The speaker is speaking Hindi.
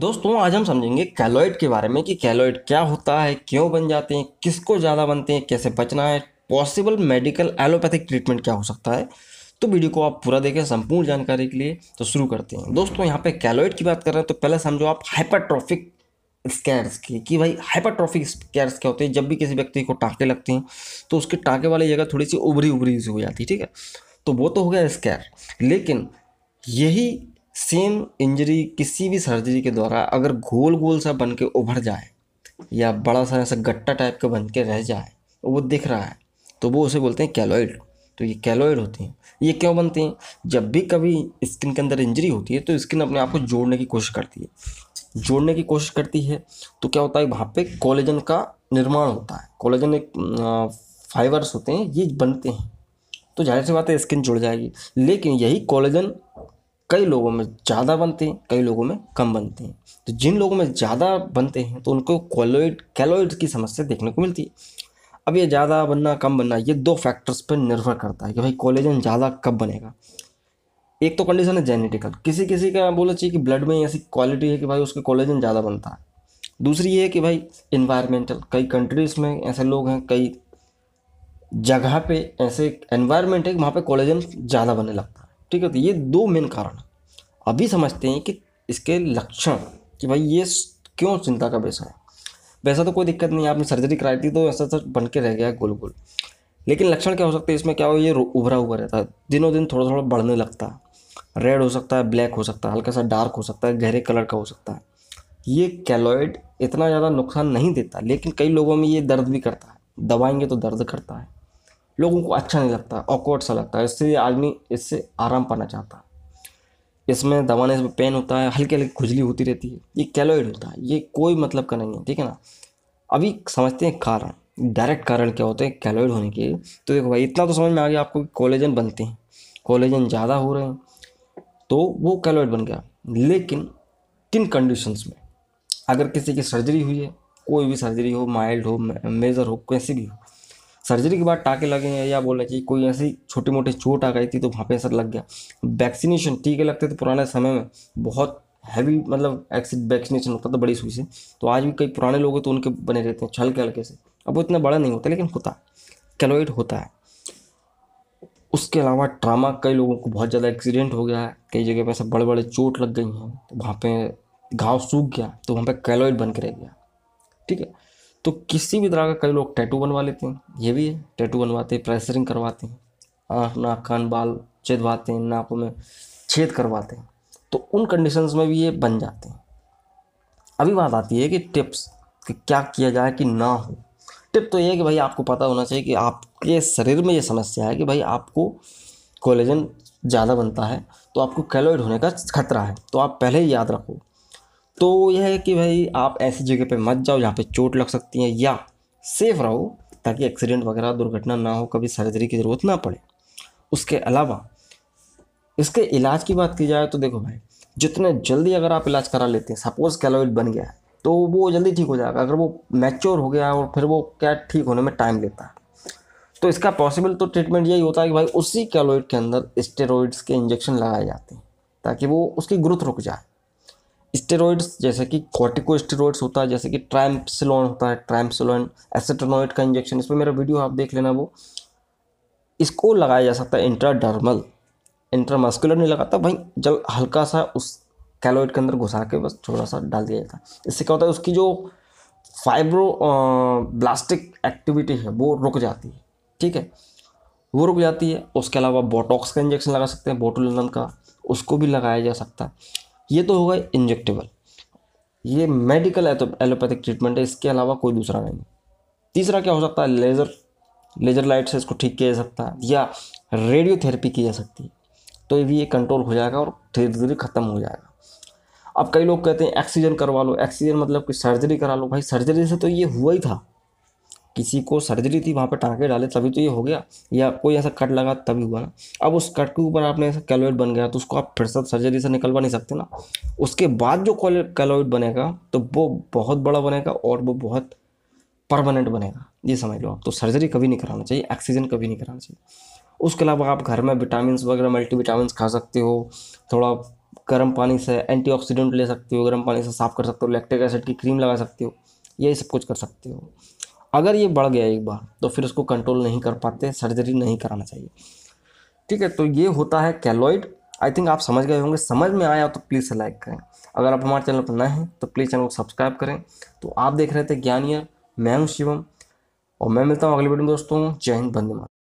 दोस्तों आज हम समझेंगे कैलोइड के बारे में कि कैलोइड क्या होता है क्यों बन जाते हैं किसको ज़्यादा बनते हैं कैसे बचना है पॉसिबल मेडिकल एलोपैथिक ट्रीटमेंट क्या हो सकता है तो वीडियो को आप पूरा देखें संपूर्ण जानकारी के लिए तो शुरू करते हैं दोस्तों यहाँ पे कैलोइड की बात कर रहे हैं तो पहले समझो आप हाइपरट्रॉफिक स्कैर्स की कि भाई हाइपरट्रॉफिक स्कैर्स क्या होते हैं जब भी किसी व्यक्ति को टाँके लगते हैं तो उसके टाँके वाली जगह थोड़ी सी उभरी उभरी सी हो जाती है ठीक है तो वो तो हो गया स्कैर लेकिन यही सेम इंजरी किसी भी सर्जरी के द्वारा अगर गोल गोल सा बन के उभर जाए या बड़ा सा ऐसा गट्टा टाइप का बन के रह जाए वो दिख रहा है तो वो उसे बोलते हैं कैलोइड तो ये कैलोइड होती हैं ये क्यों बनते हैं जब भी कभी स्किन के अंदर इंजरी होती है तो स्किन अपने आप को जोड़ने की कोशिश करती है जोड़ने की कोशिश करती है तो क्या होता है वहाँ पे कोलेजन का निर्माण होता है कोलेजन एक फाइबर्स होते हैं ये बनते हैं तो जाहिर सी बात है स्किन जुड़ जाएगी लेकिन यही कोलेजन कई लोगों में ज़्यादा बनते हैं कई लोगों में कम बनते हैं तो जिन लोगों में ज़्यादा बनते हैं तो उनको कोलोइड कैलोइड की समस्या देखने को मिलती है अब ये ज़्यादा बनना कम बनना ये दो फैक्टर्स पर निर्भर करता है कि भाई कोलेजन ज़्यादा कब बनेगा एक तो कंडीशन है जेनेटिकल किसी किसी का बोला चाहिए कि ब्लड में ऐसी क्वालिटी है कि भाई उसका कोलेजन ज़्यादा बनता है दूसरी ये है कि भाई इन्वायरमेंटल कई कंट्रीज़ में ऐसे लोग हैं कई जगह पे ऐसे एनवायरनमेंट है कि वहाँ पे कोलेजन ज़्यादा बनने लगता है ठीक है तो ये दो मेन कारण अभी समझते हैं कि इसके लक्षण कि भाई ये क्यों चिंता का वैसा है वैसा तो कोई दिक्कत नहीं आपने सर्जरी कराई थी तो ऐसा सर बन के रह गया गोल गोल लेकिन लक्षण क्या हो सकते हैं इसमें क्या हो ये उभरा हुआ रहता है दिनों दिन थोड़ा थोड़ा बढ़ने लगता है रेड हो सकता है ब्लैक हो सकता है हल्का सा डार्क हो सकता है गहरे कलर का हो सकता है ये कैलोइड इतना ज़्यादा नुकसान नहीं देता लेकिन कई लोगों में ये दर्द भी करता है दबाएंगे तो दर्द करता है लोगों को अच्छा नहीं लगता ऑकवर्ड सा लगता है इससे आदमी इससे आराम पाना चाहता है इसमें दबाने से पेन होता है हल्की हल्की खुजली होती रहती है ये कैलोइड होता है ये कोई मतलब का नहीं है ठीक है ना अभी समझते हैं कारण डायरेक्ट कारण क्या होते हैं कैलोइड होने के तो देखो भाई इतना तो समझ में आ गया आपको कोलेजन बनते हैं कोलेजन ज़्यादा हो रहे हैं तो वो कैलोइड बन गया लेकिन किन कंडीशंस में अगर किसी की सर्जरी हुई है कोई भी सर्जरी हो माइल्ड हो मेजर हो कैसी भी हो सर्जरी के बाद टाके लगे हैं या बोलना चाहिए कोई ऐसी छोटी मोटी चोट आ गई थी तो वहाँ पे असर लग गया वैक्सीनेशन टीके लगते थे पुराने समय में बहुत हैवी मतलब एक्सिड वैक्सीनेशन होता था बड़ी सुई से तो आज भी कई पुराने लोग हैं तो उनके बने रहते हैं छलके हल्के से अब वो इतना बड़ा नहीं होता लेकिन होता कैलोइड होता है उसके अलावा ट्रामा कई लोगों को बहुत ज़्यादा एक्सीडेंट हो गया है कई जगह पर सब बड़े बड़े चोट लग गई हैं तो वहाँ पे घाव सूख गया तो वहाँ पे कैलोइड बन के रह गया ठीक है तो किसी भी तरह का कई लोग टैटू बनवा लेते हैं ये भी है टैटू बनवाते हैं प्रेसरिंग करवाते हैं आँख नाक कान बाल छेदवाते हैं नाकों में छेद करवाते हैं तो उन कंडीशंस में भी ये बन जाते हैं अभी बात आती है कि टिप्स कि क्या किया जाए कि ना हो टिप तो ये है कि भाई आपको पता होना चाहिए कि आपके शरीर में ये समस्या है कि भाई आपको कोलेजन ज़्यादा बनता है तो आपको कैलोइड होने का खतरा है तो आप पहले ही याद रखो तो यह है कि भाई आप ऐसी जगह पे मत जाओ जहाँ पे चोट लग सकती है या सेफ रहो ताकि एक्सीडेंट वगैरह दुर्घटना ना हो कभी सर्जरी की ज़रूरत ना पड़े उसके अलावा इसके इलाज की बात की जाए तो देखो भाई जितने जल्दी अगर आप इलाज करा लेते हैं सपोज कैलोइड बन गया है तो वो जल्दी ठीक हो जाएगा अगर वो मैच्योर हो गया और फिर वो क्या ठीक होने में टाइम लेता है तो इसका पॉसिबल तो ट्रीटमेंट यही होता है कि भाई उसी कैलोइड के अंदर स्टेरॉइड्स के इंजेक्शन लगाए जाते हैं ताकि वो उसकी ग्रोथ रुक जाए स्टेरॉइड्स जैसे कि स्टेरॉइड्स होता है जैसे कि ट्राइम्सिलोन होता है ट्राइम्सिलोन एसेटोनॉइड का इंजेक्शन इसमें मेरा वीडियो आप देख लेना वो इसको लगाया जा सकता है इंट्राडर्मल इंट्रामस्कुलर नहीं लगाता भाई जब हल्का सा उस कैलोइड के अंदर घुसा के बस थोड़ा सा डाल दिया जाता है इससे क्या होता है उसकी जो फाइब्रो ब्लास्टिक एक्टिविटी है वो रुक जाती है ठीक है वो रुक जाती है उसके अलावा बोटॉक्स का इंजेक्शन लगा सकते हैं बोटुलनम का उसको भी लगाया जा सकता है ये तो होगा इंजेक्टेबल ये मेडिकल एलोपैथिक ट्रीटमेंट है इसके अलावा कोई दूसरा नहीं तीसरा क्या हो सकता है लेज़र लेज़र लाइट से इसको ठीक किया जा सकता है या रेडियोथेरेपी की जा सकती है तो ये भी ये कंट्रोल हो जाएगा और धीरे धीरे ख़त्म हो जाएगा अब कई लोग कहते हैं एक्सीजन करवा लो एक्सीजन मतलब कि सर्जरी करा लो भाई सर्जरी से तो ये हुआ ही था किसी को सर्जरी थी वहाँ पर टाँके डाले तभी तो ये हो गया या कोई ऐसा कट लगा तभी हुआ ना अब उस कट के ऊपर आपने ऐसा कैलोइड बन गया तो उसको आप फिर से सर्जरी से निकलवा नहीं सकते ना उसके बाद जो कैलोइड बनेगा तो वो बहुत बड़ा बनेगा और वो बहुत परमानेंट बनेगा ये समझ लो आप तो सर्जरी कभी नहीं कराना चाहिए ऑक्सीजन कभी नहीं कराना चाहिए उसके अलावा आप घर में विटामिन वगैरह मल्टी खा सकते हो थोड़ा गर्म पानी से एंटीऑक्सीडेंट ले सकते हो गर्म पानी से साफ़ कर सकते हो लैक्टिक एसिड की क्रीम लगा सकते हो यही सब कुछ कर सकते हो अगर ये बढ़ गया एक बार तो फिर उसको कंट्रोल नहीं कर पाते सर्जरी नहीं कराना चाहिए ठीक है तो ये होता है कैलोइड आई थिंक आप समझ गए होंगे समझ में आया तो प्लीज़ लाइक करें अगर आप हमारे चैनल पर नए हैं तो प्लीज़ चैनल को सब्सक्राइब करें तो आप देख रहे थे ज्ञानियर मैं हूँ शिवम और मैं मिलता हूँ अगले वीडियो में दोस्तों जय हिंद बंदे